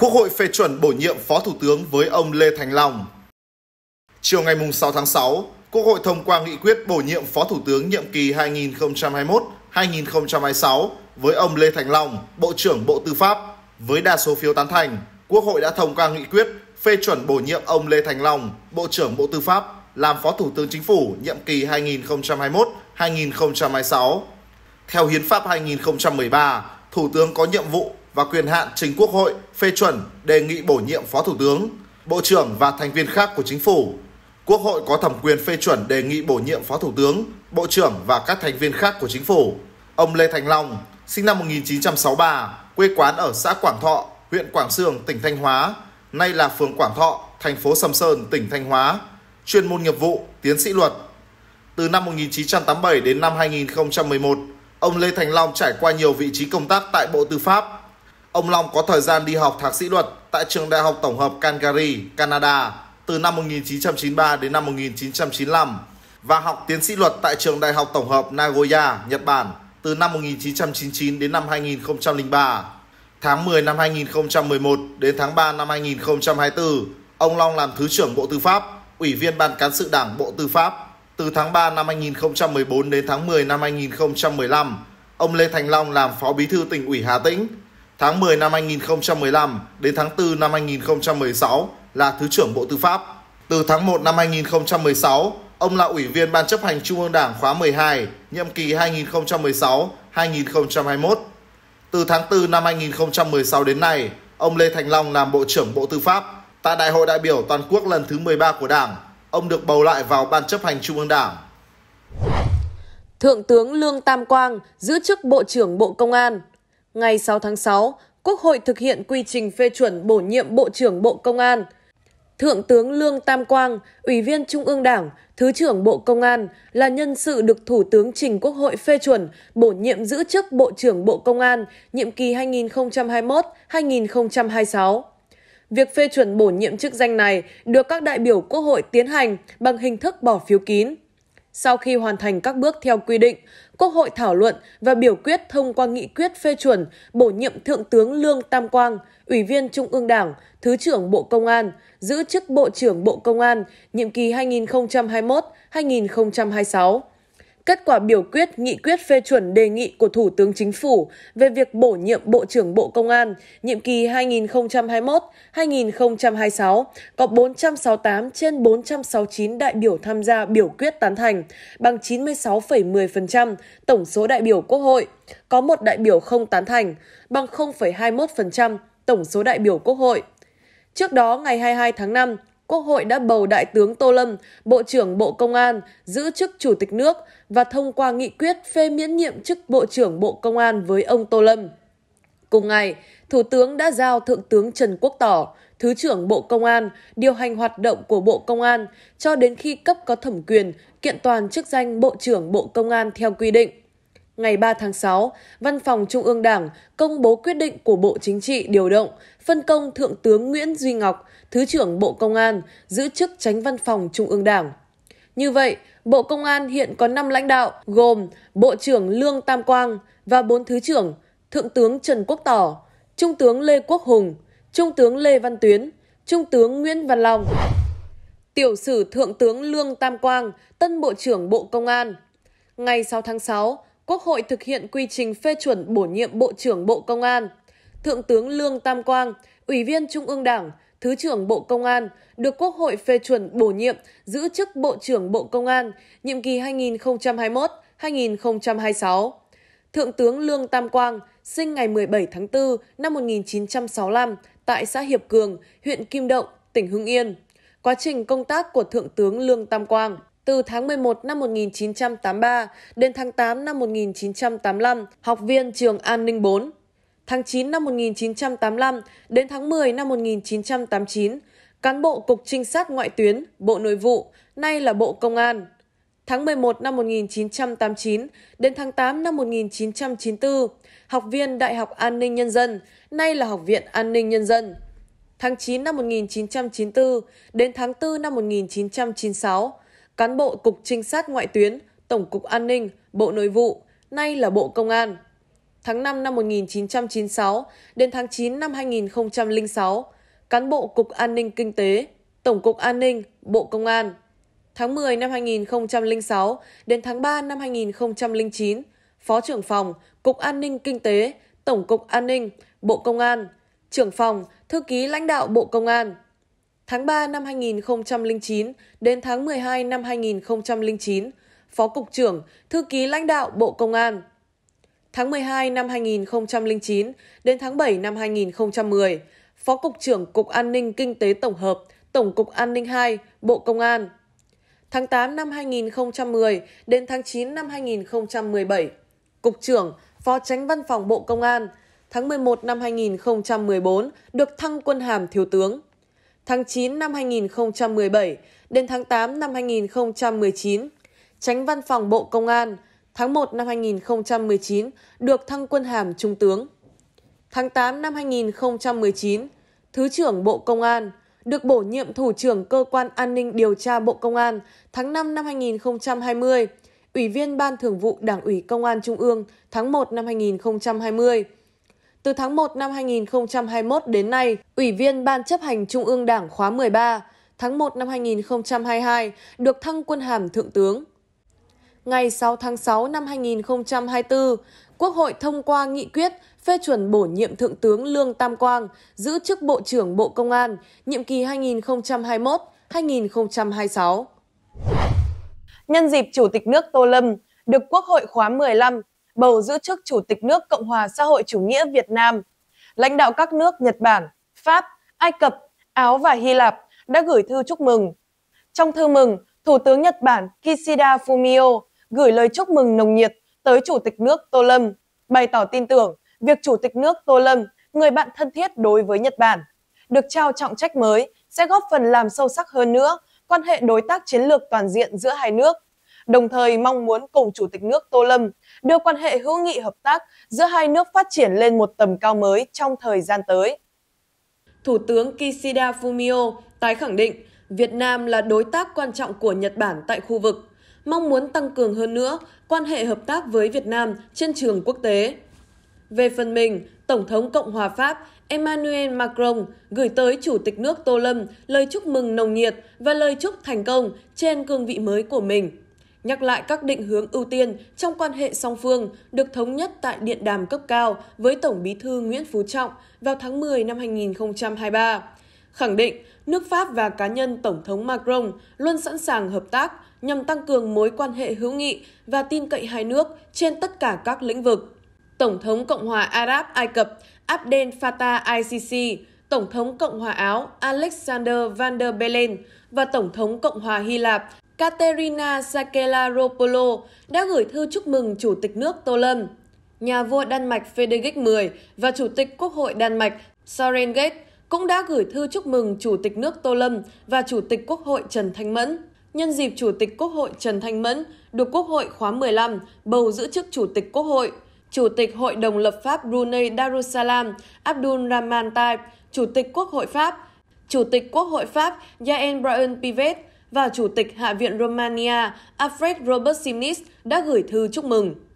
Quốc hội phê chuẩn bổ nhiệm Phó Thủ tướng với ông Lê Thành Long. Chiều ngày 6 tháng 6, Quốc hội thông qua nghị quyết bổ nhiệm Phó Thủ tướng nhiệm kỳ 2021-2026 với ông Lê Thành Long, Bộ trưởng Bộ Tư pháp. Với đa số phiếu tán thành, Quốc hội đã thông qua nghị quyết phê chuẩn bổ nhiệm ông Lê Thành Long, Bộ trưởng Bộ Tư pháp làm Phó Thủ tướng Chính phủ nhiệm kỳ 2021-2026. Theo Hiến pháp 2013, Thủ tướng có nhiệm vụ và quyền hạn trình Quốc hội phê chuẩn đề nghị bổ nhiệm Phó Thủ tướng, Bộ trưởng và thành viên khác của chính phủ. Quốc hội có thẩm quyền phê chuẩn đề nghị bổ nhiệm Phó Thủ tướng, Bộ trưởng và các thành viên khác của chính phủ. Ông Lê Thành Long, sinh năm 1963, quê quán ở xã Quảng Thọ, huyện Quảng Sương, tỉnh Thanh Hóa, nay là phường Quảng Thọ, thành phố Sầm Sơn, tỉnh Thanh Hóa, chuyên môn nghiệp vụ, tiến sĩ luật. Từ năm 1987 đến năm 2011, ông Lê Thành Long trải qua nhiều vị trí công tác tại Bộ Tư pháp, Ông Long có thời gian đi học thạc sĩ luật tại trường Đại học Tổng hợp Calgary, Canada từ năm 1993 đến năm 1995 và học tiến sĩ luật tại trường Đại học Tổng hợp Nagoya, Nhật Bản từ năm 1999 đến năm 2003. Tháng 10 năm 2011 đến tháng 3 năm 2024, ông Long làm Thứ trưởng Bộ Tư pháp, Ủy viên Ban Cán sự Đảng Bộ Tư pháp. Từ tháng 3 năm 2014 đến tháng 10 năm 2015, ông Lê Thành Long làm Phó Bí thư tỉnh ủy Hà Tĩnh, tháng 10 năm 2015 đến tháng 4 năm 2016 là Thứ trưởng Bộ Tư pháp. Từ tháng 1 năm 2016, ông là Ủy viên Ban chấp hành Trung ương Đảng khóa 12, nhiệm kỳ 2016-2021. Từ tháng 4 năm 2016 đến nay, ông Lê Thành Long làm Bộ trưởng Bộ Tư pháp. Tại Đại hội đại biểu toàn quốc lần thứ 13 của Đảng, ông được bầu lại vào Ban chấp hành Trung ương Đảng. Thượng tướng Lương Tam Quang giữ chức Bộ trưởng Bộ Công an. Ngày 6 tháng 6, Quốc hội thực hiện quy trình phê chuẩn bổ nhiệm Bộ trưởng Bộ Công an. Thượng tướng Lương Tam Quang, Ủy viên Trung ương Đảng, Thứ trưởng Bộ Công an là nhân sự được Thủ tướng trình Quốc hội phê chuẩn bổ nhiệm giữ chức Bộ trưởng Bộ Công an nhiệm kỳ 2021-2026. Việc phê chuẩn bổ nhiệm chức danh này được các đại biểu Quốc hội tiến hành bằng hình thức bỏ phiếu kín. Sau khi hoàn thành các bước theo quy định, Quốc hội thảo luận và biểu quyết thông qua nghị quyết phê chuẩn bổ nhiệm Thượng tướng Lương Tam Quang, Ủy viên Trung ương Đảng, Thứ trưởng Bộ Công an, giữ chức Bộ trưởng Bộ Công an nhiệm kỳ 2021-2026 kết quả biểu quyết nghị quyết phê chuẩn đề nghị của Thủ tướng Chính phủ về việc bổ nhiệm Bộ trưởng Bộ Công an nhiệm kỳ 2021-2026 có 468 trên 469 đại biểu tham gia biểu quyết tán thành, bằng 96,10% tổng số đại biểu Quốc hội, có một đại biểu không tán thành, bằng 0,21% tổng số đại biểu Quốc hội. Trước đó, ngày 22 tháng 5, Quốc hội đã bầu Đại tướng Tô Lâm, Bộ trưởng Bộ Công an, giữ chức Chủ tịch nước và thông qua nghị quyết phê miễn nhiệm chức Bộ trưởng Bộ Công an với ông Tô Lâm. Cùng ngày, Thủ tướng đã giao Thượng tướng Trần Quốc Tỏ, Thứ trưởng Bộ Công an, điều hành hoạt động của Bộ Công an cho đến khi cấp có thẩm quyền kiện toàn chức danh Bộ trưởng Bộ Công an theo quy định ngày 3 tháng 6, Văn phòng Trung ương Đảng công bố quyết định của Bộ Chính trị điều động, phân công Thượng tướng Nguyễn Duy Ngọc, Thứ trưởng Bộ Công an, giữ chức tránh văn phòng Trung ương Đảng. Như vậy, Bộ Công an hiện có 5 lãnh đạo gồm Bộ trưởng Lương Tam Quang và 4 Thứ trưởng, Thượng tướng Trần Quốc Tỏ, Trung tướng Lê Quốc Hùng, Trung tướng Lê Văn Tuyến, Trung tướng Nguyễn Văn Long. Tiểu sử Thượng tướng Lương Tam Quang, tân Bộ trưởng Bộ Công an. Ngày 6 tháng 6, Quốc hội thực hiện quy trình phê chuẩn bổ nhiệm Bộ trưởng Bộ Công an. Thượng tướng Lương Tam Quang, Ủy viên Trung ương Đảng, Thứ trưởng Bộ Công an, được Quốc hội phê chuẩn bổ nhiệm giữ chức Bộ trưởng Bộ Công an, nhiệm kỳ 2021-2026. Thượng tướng Lương Tam Quang, sinh ngày 17 tháng 4 năm 1965 tại xã Hiệp Cường, huyện Kim Động, tỉnh Hưng Yên. Quá trình công tác của Thượng tướng Lương Tam Quang – từ tháng 11 năm 1983 đến tháng 8 năm 1985, học viên trường An ninh 4. Tháng 9 năm 1985 đến tháng 10 năm 1989, cán bộ Cục Trinh sát Ngoại tuyến, Bộ Nội vụ, nay là Bộ Công an. Tháng 11 năm 1989 đến tháng 8 năm 1994, học viên Đại học An ninh Nhân dân, nay là Học viện An ninh Nhân dân tháng 9 năm 1994 đến tháng 4 năm 1996, cán bộ Cục Trinh sát Ngoại tuyến, Tổng cục An ninh, Bộ Nội vụ, nay là Bộ Công an. Tháng 5 năm 1996 đến tháng 9 năm 2006, cán bộ Cục An ninh Kinh tế, Tổng cục An ninh, Bộ Công an. Tháng 10 năm 2006 đến tháng 3 năm 2009, Phó trưởng phòng Cục An ninh Kinh tế, Tổng cục An ninh, Bộ Công an, trưởng phòng, thư ký lãnh đạo Bộ Công an. Tháng 3 năm 2009 đến tháng 12 năm 2009, Phó Cục trưởng, Thư ký lãnh đạo Bộ Công an. Tháng 12 năm 2009 đến tháng 7 năm 2010, Phó Cục trưởng Cục An ninh Kinh tế Tổng hợp, Tổng cục An ninh 2, Bộ Công an. Tháng 8 năm 2010 đến tháng 9 năm 2017, Cục trưởng, Phó Tránh Văn phòng Bộ Công an, tháng 11 năm 2014 được thăng quân hàm thiếu tướng tháng 9 năm 2017 đến tháng 8 năm 2019, tránh văn phòng Bộ Công an, tháng 1 năm 2019 được thăng quân hàm trung tướng. Tháng 8 năm 2019, Thứ trưởng Bộ Công an được bổ nhiệm Thủ trưởng Cơ quan An ninh Điều tra Bộ Công an tháng 5 năm 2020, Ủy viên Ban Thường vụ Đảng ủy Công an Trung ương tháng 1 năm 2020, từ tháng 1 năm 2021 đến nay, Ủy viên Ban chấp hành Trung ương Đảng khóa 13, tháng 1 năm 2022, được thăng quân hàm Thượng tướng. Ngày 6 tháng 6 năm 2024, Quốc hội thông qua nghị quyết phê chuẩn bổ nhiệm Thượng tướng Lương Tam Quang giữ chức Bộ trưởng Bộ Công an, nhiệm kỳ 2021-2026. Nhân dịp Chủ tịch nước Tô Lâm được Quốc hội khóa 15 bầu giữ chức Chủ tịch nước Cộng hòa xã hội chủ nghĩa Việt Nam. Lãnh đạo các nước Nhật Bản, Pháp, Ai Cập, Áo và Hy Lạp đã gửi thư chúc mừng. Trong thư mừng, Thủ tướng Nhật Bản Kishida Fumio gửi lời chúc mừng nồng nhiệt tới Chủ tịch nước Tô Lâm, bày tỏ tin tưởng việc Chủ tịch nước Tô Lâm, người bạn thân thiết đối với Nhật Bản, được trao trọng trách mới sẽ góp phần làm sâu sắc hơn nữa quan hệ đối tác chiến lược toàn diện giữa hai nước đồng thời mong muốn cùng Chủ tịch nước Tô Lâm đưa quan hệ hữu nghị hợp tác giữa hai nước phát triển lên một tầm cao mới trong thời gian tới. Thủ tướng Kishida Fumio tái khẳng định Việt Nam là đối tác quan trọng của Nhật Bản tại khu vực, mong muốn tăng cường hơn nữa quan hệ hợp tác với Việt Nam trên trường quốc tế. Về phần mình, Tổng thống Cộng hòa Pháp Emmanuel Macron gửi tới Chủ tịch nước Tô Lâm lời chúc mừng nồng nhiệt và lời chúc thành công trên cương vị mới của mình nhắc lại các định hướng ưu tiên trong quan hệ song phương được thống nhất tại điện đàm cấp cao với Tổng bí thư Nguyễn Phú Trọng vào tháng 10 năm 2023. Khẳng định, nước Pháp và cá nhân Tổng thống Macron luôn sẵn sàng hợp tác nhằm tăng cường mối quan hệ hữu nghị và tin cậy hai nước trên tất cả các lĩnh vực. Tổng thống Cộng hòa Arab Ai Cập Abdel Fattah al-Sisi, Tổng thống Cộng hòa Áo Alexander Van der Bellen và Tổng thống Cộng hòa Hy Lạp Katerina Sakelaropolo đã gửi thư chúc mừng Chủ tịch nước Tô Lâm, nhà vua Đan Mạch Frederik X và Chủ tịch Quốc hội Đan Mạch Søren Gate cũng đã gửi thư chúc mừng Chủ tịch nước Tô Lâm và Chủ tịch Quốc hội Trần Thanh Mẫn. Nhân dịp Chủ tịch Quốc hội Trần Thanh Mẫn được Quốc hội khóa 15 bầu giữ chức Chủ tịch Quốc hội, Chủ tịch Hội đồng lập pháp Brunei Darussalam Abdul Rahman Taib, Chủ tịch Quốc hội Pháp, Chủ tịch Quốc hội Pháp Yael Brian Pivet, và Chủ tịch Hạ viện Romania Alfred Robert Simnis đã gửi thư chúc mừng.